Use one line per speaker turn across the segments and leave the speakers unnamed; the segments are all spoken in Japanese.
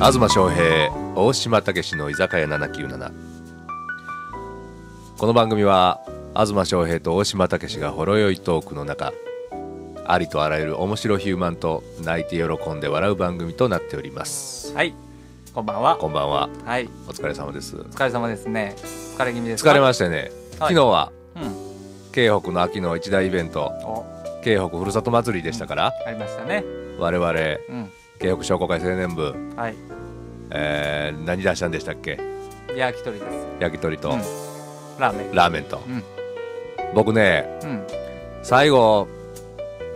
東翔平大島武の居酒屋797この番組は東翔平と大島武がほろ酔いトークの中ありとあらゆる面白ヒューマンと泣いて喜んで笑う番組となっておりますはいこんばんはこんばんははいお疲れ様ですお疲れ様ですね疲れ気味です疲れましたね、昨日は、うん、京北の秋の一大イベント京北ふるさと祭りでしたから、うん、ありましたね我々、うん契約商工会青年部、はいえー、何出したんでしたっけ焼き鳥です焼き鳥と、うん、ラーメンラーメンと、うん、僕ね、うん、最後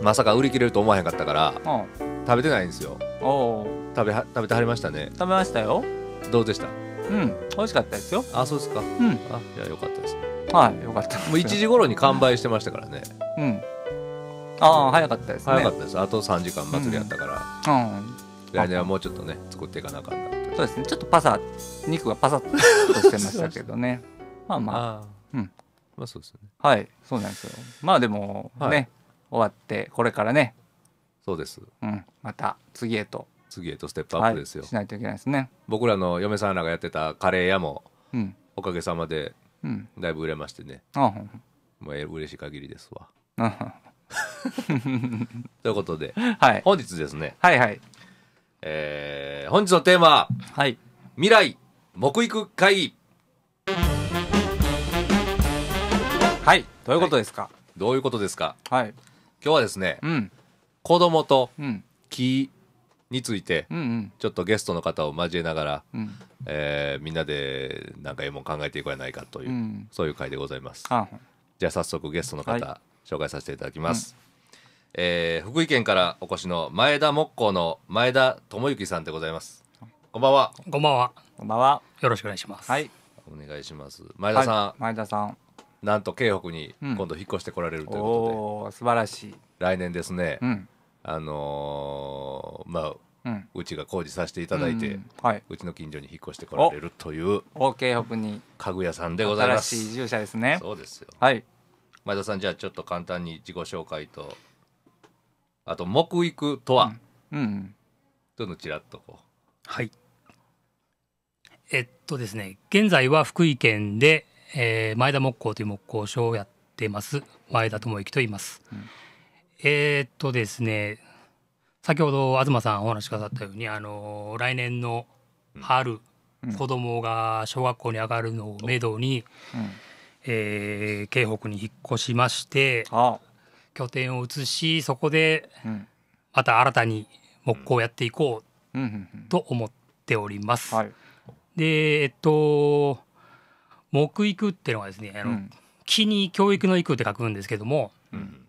まさか売り切れると思わへんかったからうん、食べてないんですよお食べ食べてはりましたね食べましたよどうでしたうん美味しかったですよあそうですかうんあいやよかったですはいよかったもう1時頃に完売してましたからねうんああ早かったですね早かったですあと3時間祭りやったから、うん、うん、来年はもうちょっとね作っていかなあかんなそうですねちょっとパサ肉がパサッとしてましたけどね まあまあうんまあそうですねはいそうなんですよまあでもね、はい、終わってこれからねそうです、うん、また次へと次へとステップアップですよ、はい、しないといけないですね僕らの嫁さんらがやってたカレー屋も、うん、おかげさまでだいぶ売れましてね、うん、も嬉しい限りですわ ということで、はい、本日ですね、はいはいえー、本日のテーマ、はい、未来木育会議はいどういうことですか、はい、どういうことですか、はい、今日はですね、うん、子供と木について、うんうん、ちょっとゲストの方を交えながら、うん、えー、みんなで何かええもん考えていこうやないかという、うん、そういう会でございます。じゃあ早速ゲストの方、はい、紹介させていただきます、うん、えー、福井県からお越しの前田木工の前田智之さんでございますこんばんはこんばんはこんばんはよろしくお願いしますはいお願いします前田さん、はい、前田さんなんと京北に今度引っ越してこられるということで、うん、素晴らしい来年ですね、うん、あのー、まあ、うん、うちが工事させていただいて、うんはい、うちの近所に引っ越してこられるという OK 北に家具屋さんでございます新しい住所ですねそうですよはい前田さんじゃあちょっと簡単に自己紹介とあと木育とは、うん、うん、のちらっとこう
はいえっとですね現在は福井県で、えー、前田木工という木工所をやってます前田智之と言います、うん、えー、っとですね先ほど東さんお話しくださったようにあの来年の春、うん、子供が小学校に上がるのをめどに、うんえー、京北に引っ越しまして拠点を移しそこでまた新たに木工をやっていこうと思っております。はい、でえっと木育っていうのはですねあの、うん、木に教育の育って書くんですけども、うん、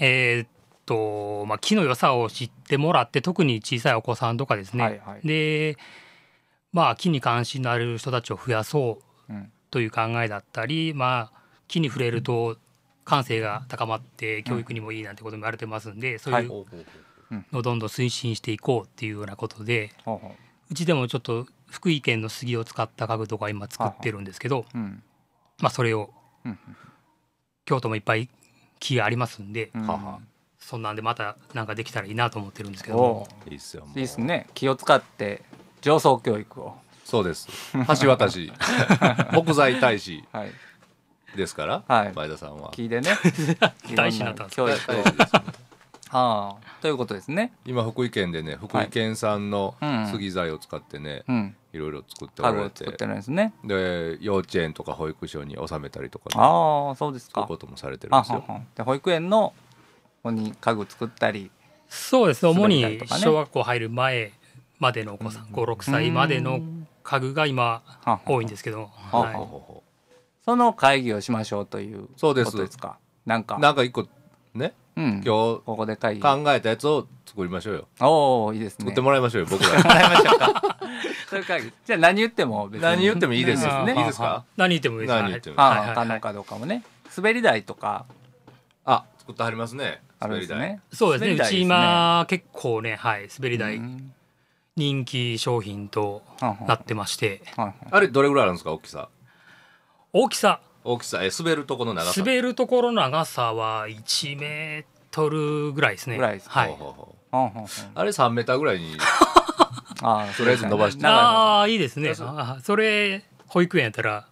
えー、っと、まあ、木の良さを知ってもらって特に小さいお子さんとかですね、はいはい、でまあ木に関心のある人たちを増やそうという考えだったり、まあ、木に触れると感性が高まって教育にもいいなんてことも言われてますんで、そういうのをどんどん推進していこうっていうようなことで、うちでもちょっと福井県の杉を使った家具とか今作ってるんですけど、まあ、それを、京都もいっぱい木ありますんで、そんなんでまたなんかできたらいいなと思ってるんですけどいいっすね気
を使って上層教育をそうです橋渡し 木材大使ですから、はい前田さんは聞いてね 大になったんですはあということですね今福井県でね福井県産の杉材を使ってね、いろいろ作っておられて作ってるんですねで幼稚園とか保育所に納めたりとか、ね、ああそうですそういかうこともされてるんですよはで保育園の
ここに家具作ったりそうですね主に小学校入る前までのお子さん56歳までの家具が今多いんですけど、
その会議をしましょうということですかなんか一個ね、うん、今日ここで会議考えたやつを作りましょうよおおいいですね作ってもらいましょうよ僕ら そういう会議じゃあ何言っても別に何言ってもいいですねいいですか何言ってもいいです何言ってもはい、可能かどうかもね滑り台とかあ作ってはりますね滑り台、そうですねうち今
結構ねはい滑り台、人気商品となってまして、あれどれぐらいあるんですか大きさ大きさ大きさえ滑るところの長さ滑るところの長さは1メートルぐらいですねぐらいですは
あれ3メーターぐらいに あとりあえず伸ばしてあ
あいいですねそれ
保育園やったら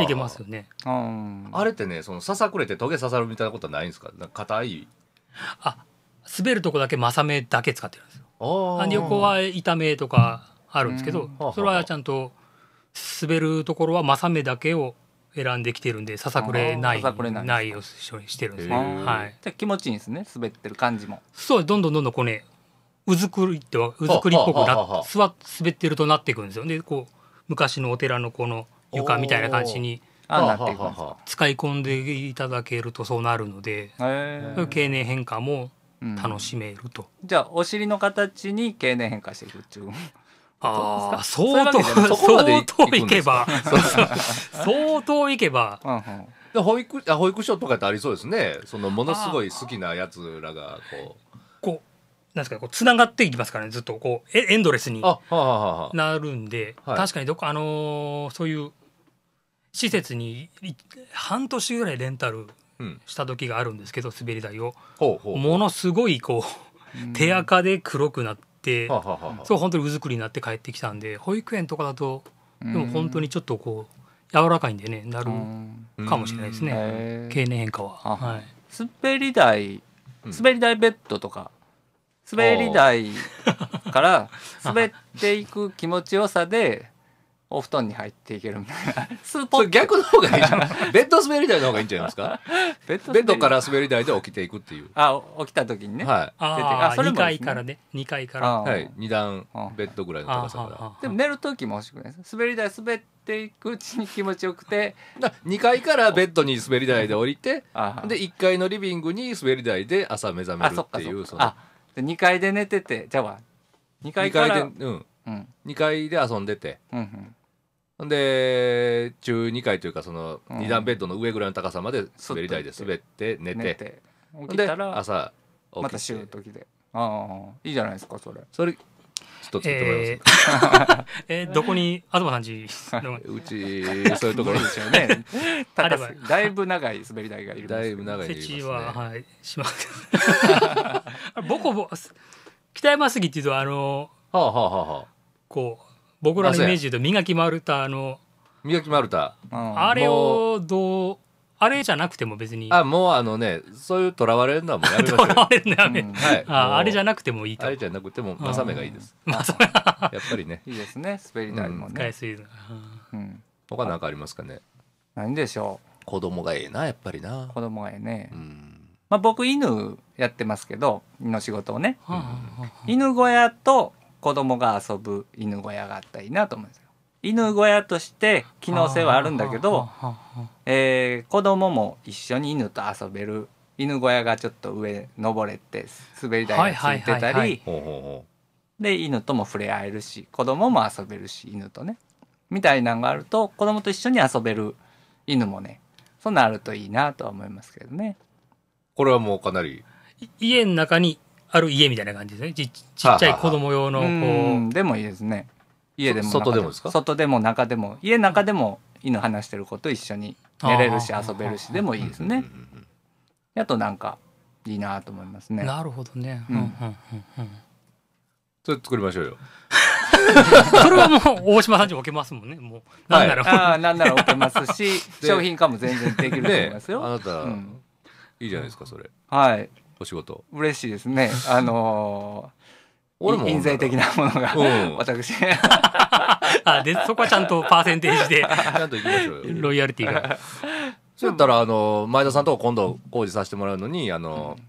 いけますよねあれってねそのささくれてトゲ刺さるみたいなことはないんですか硬いあ滑るとこだけ正サだけ使ってるんですあ横は痛めとかあるんですけど、それはちゃんと滑るところは正目だけを選んできてるんでささくれないないをしてるんですね。はい。じゃ気持ちいいんですね滑ってる感じも。そうどんどんどんどんこうねうずくりってはうずくりっぽくな座滑ってるとなっていくんですよ。でこう昔のお寺のこの床みたいな感じに。あなってい使い込んでいただけるとそうなるので経年変化も楽しめると、
うん、じゃあお尻の形に経年変化していくっていうああ相当そいけば相当いけば、保育あ保育所とかってありそうですねそのものすごい好き
なやつらがこうこうなんですかこうつながっていきますからねずっとこうエンドレスになるんで、確かにどっかあのー、そういう施設に半年ぐらいレンタルした時があるんですけど、滑り台をものすごいこう手垢で黒くなって、そう本当にうずくりになって帰ってきたんで保育園とかだとでも本当にちょっとこう柔らかいんでねなるかもしれないですね経年変化は、はい、
滑り台滑り台ベッドとか、滑り台から滑っていく気持ちよさでお布団に入っていけるみたいな。それ逆の方がいいじゃん。ベッド滑り台の方がいいんじゃないですか。ベッドから滑り台で起きていくっていう。あ、起きた時にね。はい。ああそれも、ね、2階からね。二階から。はい。二段ベッドぐらいの高さから。でも寝る時も欲しくない滑り台滑っていくうちに気持ちよくて。二階からベッドに滑り台で降りて、で、一階のリビングに滑り台で朝目覚めるっていう。あ、そで、2階で寝てて、じゃあ、2階から。2階で、うん。2階で遊んでて、うんうん、で中2階というかその2段ベッドの上ぐらいの高さまで滑り台で滑って寝て寝てら朝起きてまたシュート来てああいいじゃないですかそれそれ一つえー、えー、どこに東さんちうちそういうところですよね だいぶ長い滑り台がいるだいぶ長い、ね、設置ははいしま
す ボコボ北山杉っていうとあのはあはあはあこう僕らのイメージで磨き丸太の磨き丸太
あれを
どうあれじゃなくても別にあ
もうあのねそういうとらわれるのはもうやめましょう れるのやめ、うんはいああれじゃなくてもいいとあれじゃなくてもマ目がいいです まやっぱりねいいですね滑り台も使ね、いすぎるうん、他何かありますかね何でしょう子供がええなやっぱりな子供がええねう、んまあ、僕犬やってますけど犬の仕事をねはあ犬小屋と子供が遊ぶ犬小屋があったらいいなと思うんですよ。犬小屋として機能性はあるんだけど、えー、子供も一緒に犬と遊べる犬小屋がちょっと上登れて滑り台がついてたりで犬とも触れ合えるし子供も遊べるし犬とねみたいなんがあると子供と一緒に遊べる
犬もねそうなるといいなとは思いますけどね。
これはもうかなり
家の中にある家みたいな感じですねちちっちゃい子供用のこう、は
あ、でもいいですね家でも外でもですか外
でも中でも家の中でも
犬話してる子と一緒に寝れるし遊べるしでもいいですねあとなんかいいなと思いますねなるほどね、うんうんうんうんそれ作りましょうよ
それはもう大島さんに置けますもんねもう何なら、はい、何なら置けますし 商品化も全然できると思いますよ、あなた、うん、いいじゃないですかそれ
はいお仕事嬉しいですねあのー、印税的なものが、うん、私
あでそこはちゃんとパーセンテージでちゃんといきましょうロイヤリティが
そうやったらあの前田さんと今度工事させてもらうのにあの、うん、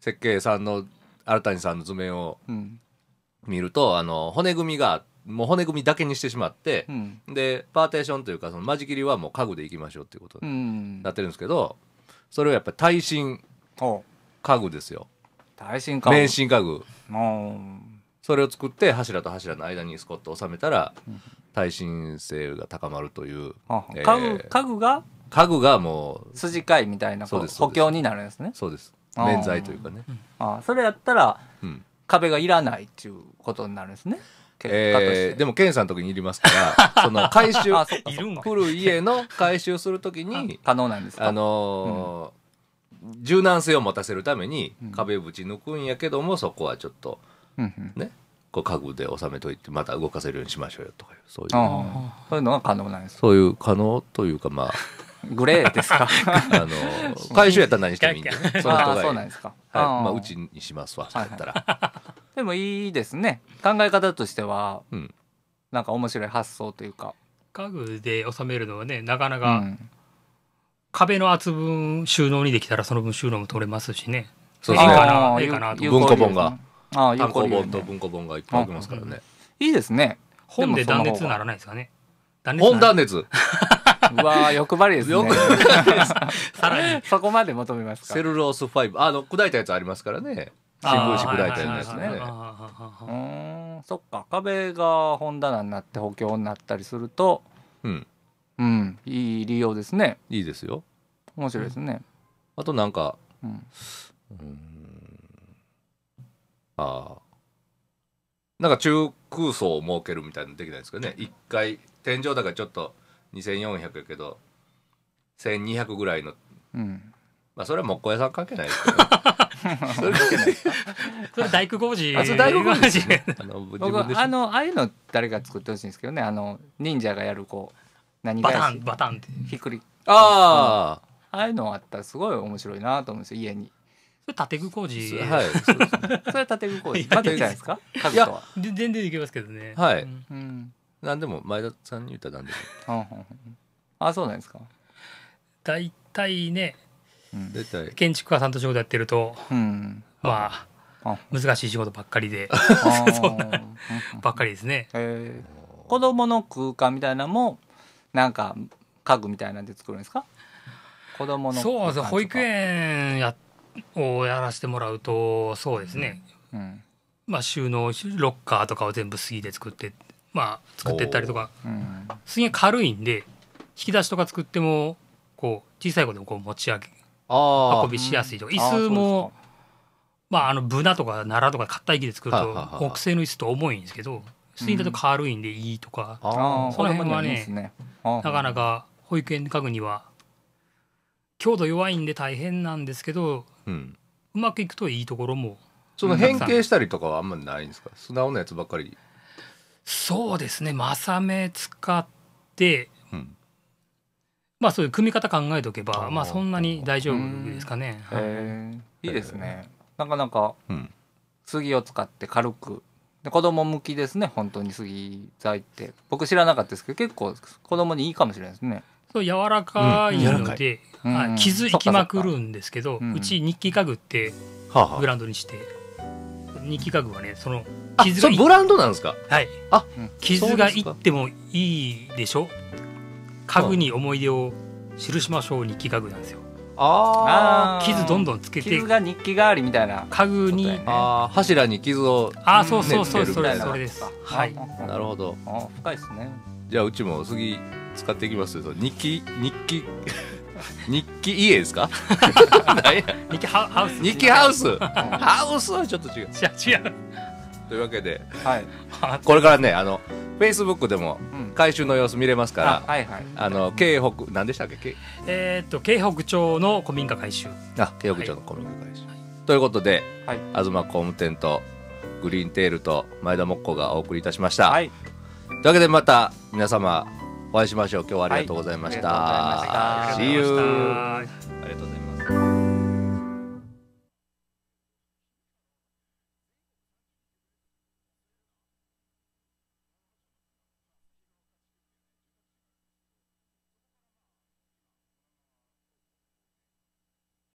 設計さんの新谷さんの図面を見ると、うん、あの骨組みがもう骨組みだけにしてしまって、うん、でパーテーションというかその間仕切りはもう家具でいきましょうっていうことになってるんですけど、それをやっぱり耐震家具ですよ耐震家具免震家具それを作って柱と柱の間にスコッと収めたら耐震性が高まるという、えー、家具家具が家具がもう筋交いみたいな補強になるんですねそうです面材というかねあそれやったら、うん、壁がいらないっていうことになるんですねえー、でも検査の時にいりますから その回収古い家の回収する時に可能なんですあのーうん柔軟性を持たせるために壁ぶち抜くんやけども、そこはちょっとね、ねこう家具で収めといてまた動かせるようにしましょうよとかそういうそういうのは可能なんですそういう可能というかまあ グレーですか あの回収やったら何してもいいんで、ね、その人そうなんですか、はい、まあうちにしますわそうやったら、はいはい、でもいいですね考え方と
しては、うん、なんか面白い発想というか家具で収めるのはねなかなか、うん壁の厚分収納にできたらその分収納も取れますしね。そういいかな、いいかな文庫本が。あ本と文庫本がいっぱいありますからね。
いいですね。本で断熱ならないですかね。本断熱。うわ欲張りですね。さらにそこまで求めますか。セルロースファイブ、あの砕いたやつありますからね。新聞紙砕いたやつね。うん、そっか。壁が本棚になって補強になったりすると、うん、うん、いい利用ですねいいですよ
面白いですね、
あとなんかうんあなんか中空層を設けるみたいなできないですかね一回天井だからちょっと2400やけど1200ぐらいの、うん、まあそれは木工屋さん関係ないですけど そない それ大工工事あそ大工工事、ね、あのあのああいうの誰か作ってほしいんですけどねあの忍者がやるこう何バタンバタンってひっくりああ、ああいうのあったらすごい面白いなと思うんですよ家に。
それ建具工事。はい。そうですそれ建具工事。まだいいじゃないですか。家具とは。全然いけますけどね。はい。うん。なんでも前田さんに言ったらなんでうああ、そうなんですか。大体ねうん大体建築家さんと仕事やってるとうん。まああ難しい仕事ばっかりであー
ばっかりですね。えー子供の空間みたいなのもなんか家具
みたいなんで作るんですか子供のそうですね保育園やをやらせてもらうとそうですね、うん、うん、まあ、収納ロッカーとかを全部杉で作ってまあ作ってったりとか、うん、杉軽いんで引き出しとか作ってもこう小さい子でもこう持ち上げ運びしやすいとか、うん、椅子もまああのブナとかナラとか硬い木で作ると木製の椅子と重いんですけど水だと軽いんでいいとか、うん、その辺はね、ね、なかなか保育園家具には強度弱いんで大変なんですけど、うん、うまくいくといいところもその変形し
たりとかはあんまりないんですか素直なやつばっかり
そうですねさめ使って、うん、まあそういう組み方考えとけばまあそんなに大丈夫ですかね、はい、いいですねなかなか、うん、杉を使って軽く子供向きです
ね本当に杉材って僕知らなかったですけど結構子供にいいかもしれないですね
そう柔らかいので、うん傷いきまくるんですけど、うん、うち日記家具ってブランドにして、日記家具はねその傷がブランドなんですかはいあ傷がいってもいいでしょ家具に思い出を記しましょう日記家具なんですよ
ああ傷どんどんつけて傷が日
記代わりみたいな家具に、ね、あ柱に傷を、ああそうそうそうそれそれですはいなるほどあ深いですね
じゃあうちも次使っていきます日記日記 日記家ですか 日記ハウス日記ハウスハウスはちょっと違う違う違うというわけで、はい、これからねあのフェイスブックでも回収の様子見れますから、あ、はいはい、あの京北何でしたっけ？
えっと京北町の古民家回収
あ、京北町の古民家回収、はい、ということで、はい、東工務店とグリーンテールと前田木工がお送りいたしました。はい、というわけでまた皆様お会いしましょう。今日はありがとうございました。はい、ありがとうございま